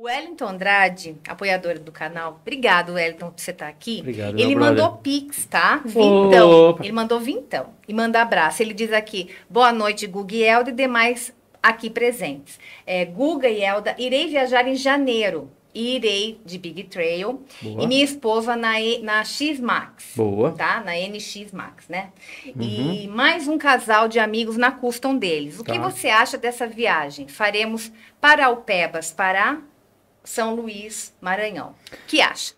O Wellington Andrade, apoiador do canal, obrigado, Wellington, por você estar tá aqui. Obrigado, Ele mandou Pix, tá? Vintão. Opa. Ele mandou vintão. E manda abraço. Ele diz aqui: boa noite, Guga e Elda e demais aqui presentes. É, Guga e Elda, irei viajar em janeiro. Irei de Big Trail Boa. e minha esposa na, e, na X Max. Boa. Tá? Na NX Max, né? Uhum. E mais um casal de amigos na custom deles. O tá. que você acha dessa viagem? Faremos para Alpebas, para são Luís, Maranhão. que acha?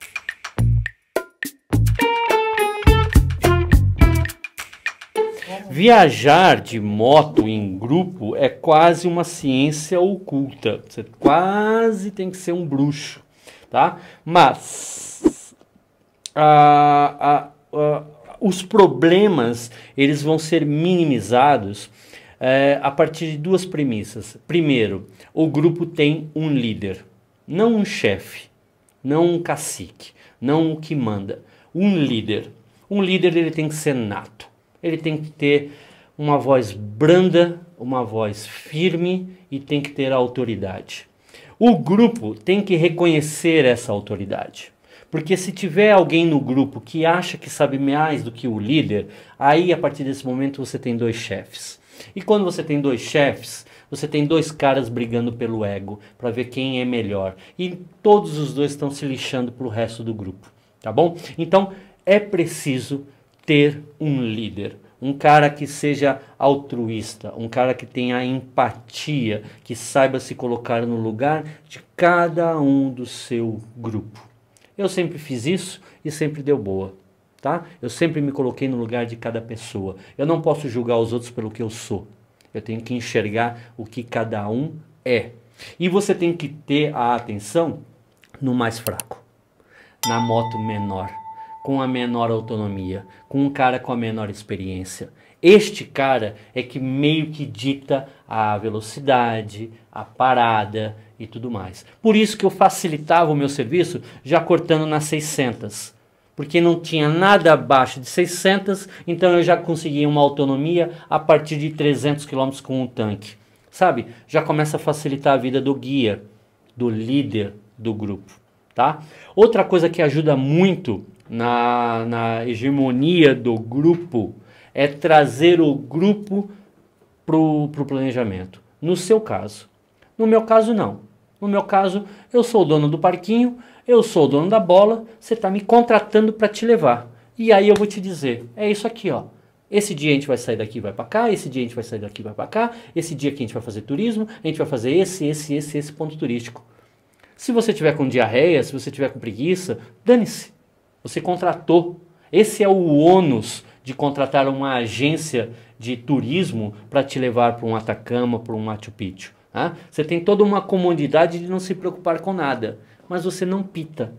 Viajar de moto em grupo é quase uma ciência oculta. Você quase tem que ser um bruxo, tá? Mas a, a, a, os problemas eles vão ser minimizados é, a partir de duas premissas. Primeiro, o grupo tem um líder. Não um chefe, não um cacique, não o que manda, um líder. Um líder ele tem que ser nato. Ele tem que ter uma voz branda, uma voz firme e tem que ter autoridade. O grupo tem que reconhecer essa autoridade. Porque se tiver alguém no grupo que acha que sabe mais do que o líder, aí a partir desse momento você tem dois chefes. E quando você tem dois chefes, você tem dois caras brigando pelo ego para ver quem é melhor. E todos os dois estão se lixando para o resto do grupo, tá bom? Então é preciso ter um líder, um cara que seja altruísta, um cara que tenha empatia, que saiba se colocar no lugar de cada um do seu grupo. Eu sempre fiz isso e sempre deu boa. Tá? Eu sempre me coloquei no lugar de cada pessoa. Eu não posso julgar os outros pelo que eu sou. Eu tenho que enxergar o que cada um é. E você tem que ter a atenção no mais fraco, na moto menor, com a menor autonomia, com um cara com a menor experiência. Este cara é que meio que dita a velocidade, a parada e tudo mais. Por isso que eu facilitava o meu serviço já cortando nas 600. Porque não tinha nada abaixo de 600, então eu já conseguia uma autonomia a partir de 300 km com um tanque. Sabe? Já começa a facilitar a vida do guia, do líder do grupo, tá? Outra coisa que ajuda muito na, na hegemonia do grupo é trazer o grupo para o planejamento. No seu caso. No meu caso, não. No meu caso, eu sou o dono do parquinho, eu sou o dono da bola, você está me contratando para te levar. E aí eu vou te dizer, é isso aqui, ó. Esse dia a gente vai sair daqui vai para cá, esse dia a gente vai sair daqui vai para cá, esse dia que a gente vai fazer turismo, a gente vai fazer esse, esse, esse, esse ponto turístico. Se você tiver com diarreia, se você tiver com preguiça, dane-se. Você contratou. Esse é o ônus de contratar uma agência de turismo para te levar para um Atacama, para um Machu Picchu. Você tem toda uma comodidade de não se preocupar com nada, mas você não pita.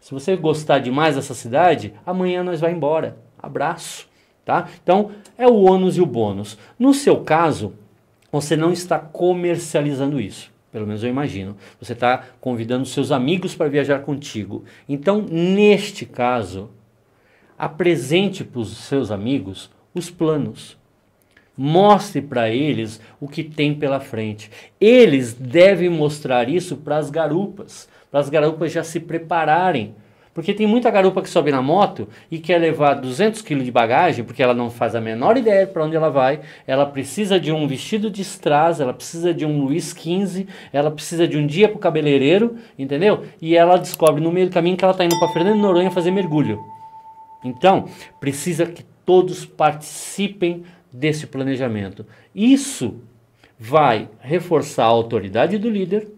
Se você gostar demais dessa cidade, amanhã nós vai embora. Abraço, tá? Então, é o ônus e o bônus. No seu caso, você não está comercializando isso. Pelo menos eu imagino. Você está convidando seus amigos para viajar contigo. Então, neste caso, apresente para os seus amigos os planos. Mostre para eles o que tem pela frente. Eles devem mostrar isso para as garupas, para as garupas já se prepararem. Porque tem muita garupa que sobe na moto e quer levar 200 kg de bagagem, porque ela não faz a menor ideia para onde ela vai. Ela precisa de um vestido de strass, ela precisa de um Luiz 15, ela precisa de um dia para o cabeleireiro, entendeu? E ela descobre no meio do caminho que ela está indo para Fernando Noronha fazer mergulho. Então, precisa que todos participem desse planejamento. Isso vai reforçar a autoridade do líder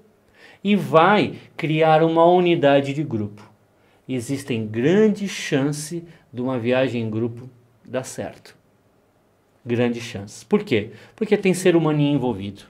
e vai criar uma unidade de grupo. Existem grandes chances de uma viagem em grupo dar certo. Grande chance. Por quê? Porque tem ser humano envolvido.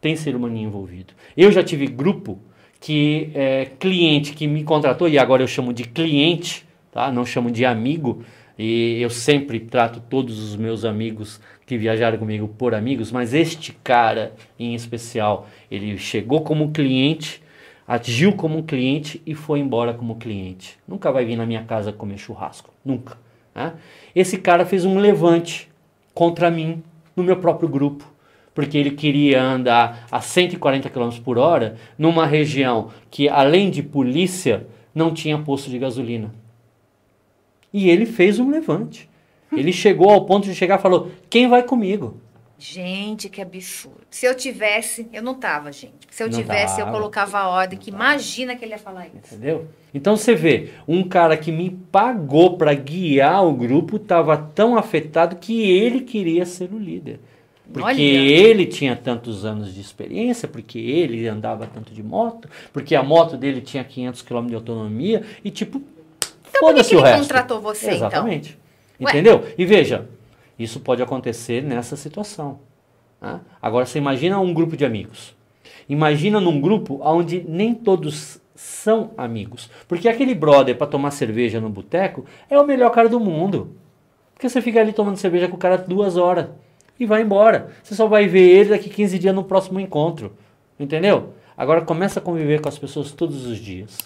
Tem ser humano envolvido. Eu já tive grupo que é, cliente que me contratou, e agora eu chamo de cliente, tá? não chamo de amigo, e eu sempre trato todos os meus amigos que viajaram comigo por amigos, mas este cara em especial, ele chegou como cliente, agiu como cliente e foi embora como cliente. Nunca vai vir na minha casa comer churrasco, nunca. Né? Esse cara fez um levante contra mim no meu próprio grupo porque ele queria andar a 140 km por hora numa região que, além de polícia, não tinha posto de gasolina. E ele fez um levante. Ele chegou ao ponto de chegar e falou: quem vai comigo? Gente, que absurdo. Se eu tivesse, eu não tava, gente. Se eu não tivesse, eu colocava a ordem, que tava. imagina que ele ia falar isso. Entendeu? Então você vê, um cara que me pagou para guiar o grupo estava tão afetado que ele queria ser o líder. Porque Olha. ele tinha tantos anos de experiência, porque ele andava tanto de moto, porque a moto dele tinha 500 km de autonomia e tipo, então por que, ele resto. contratou você, então. Exatamente. Então? Entendeu? E veja, isso pode acontecer nessa situação. Né? Agora, você imagina um grupo de amigos. Imagina num grupo onde nem todos são amigos. Porque aquele brother para tomar cerveja no boteco é o melhor cara do mundo. Porque você fica ali tomando cerveja com o cara duas horas e vai embora. Você só vai ver ele daqui 15 dias no próximo encontro. Entendeu? Agora começa a conviver com as pessoas todos os dias.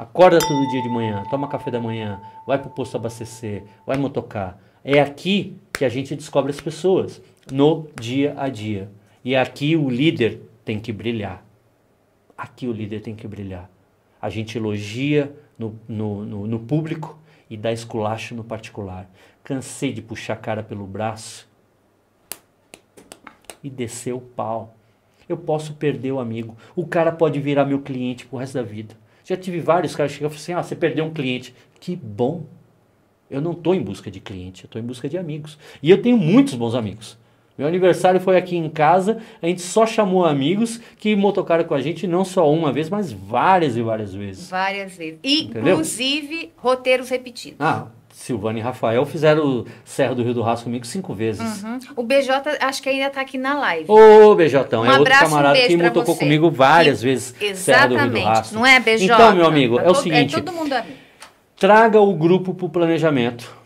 Acorda todo dia de manhã, toma café da manhã, vai para o posto abastecer, vai motocar. É aqui que a gente descobre as pessoas, no dia a dia. E aqui o líder tem que brilhar. Aqui o líder tem que brilhar. A gente elogia no, no, no, no público e dá esculacho no particular. Cansei de puxar a cara pelo braço e descer o pau. Eu posso perder o amigo. O cara pode virar meu cliente pro resto da vida. Já tive vários caras que chegam e falam assim, ah, você perdeu um cliente. Que bom. Eu não estou em busca de cliente, eu estou em busca de amigos. E eu tenho muitos bons amigos. Meu aniversário foi aqui em casa, a gente só chamou amigos que motocaram com a gente, não só uma vez, mas várias e várias vezes. Várias vezes. inclusive, roteiros repetidos. Ah, Silvana e Rafael fizeram o Serra do Rio do Raso comigo cinco vezes. Uhum. O BJ acho que ainda está aqui na live. Ô, BJão, é um é outro camarada um que tocou comigo várias vezes Exatamente. Serra do Rio do Rastro. Não é, BJ? Então, meu amigo, é, tá é o seguinte. É todo mundo Traga o grupo para o planejamento.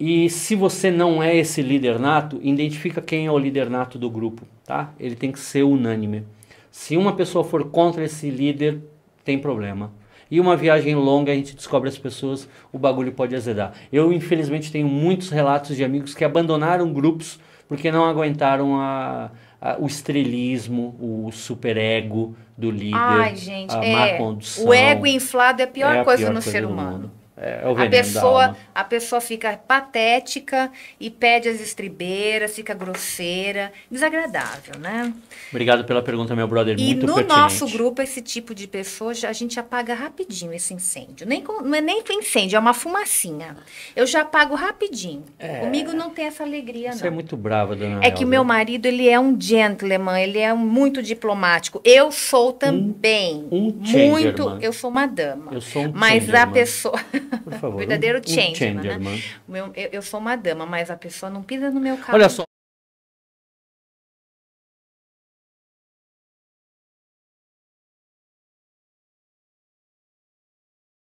E se você não é esse líder nato, identifica quem é o líder nato do grupo, tá? Ele tem que ser unânime. Se uma pessoa for contra esse líder, tem problema. E uma viagem longa, a gente descobre as pessoas, o bagulho pode azedar. Eu, infelizmente, tenho muitos relatos de amigos que abandonaram grupos porque não aguentaram a, a, o estrelismo, o superego do líder, Ai, gente, a é, má é, condução. O ego inflado é a pior é a coisa pior no coisa ser humano. É, é a pessoa, a pessoa fica patética e pede as estribeiras, fica grosseira, desagradável, né? Obrigado pela pergunta, meu brother. E muito no pertinente. nosso grupo esse tipo de pessoa a gente apaga rapidinho esse incêndio. Nem não é nem incêndio, é uma fumacinha. Eu já apago rapidinho. É... Comigo não tem essa alegria Você não. é muito brava, dona. É que meu marido ele é um gentleman, ele é muito diplomático. Eu sou também um, um muito. eu sou uma dama. Eu sou um mas a pessoa Por favor. Verdadeiro um, changeman, um changeman. Né? Meu, eu, eu, sou uma dama, mas a pessoa não pisa no meu carro. Olha só,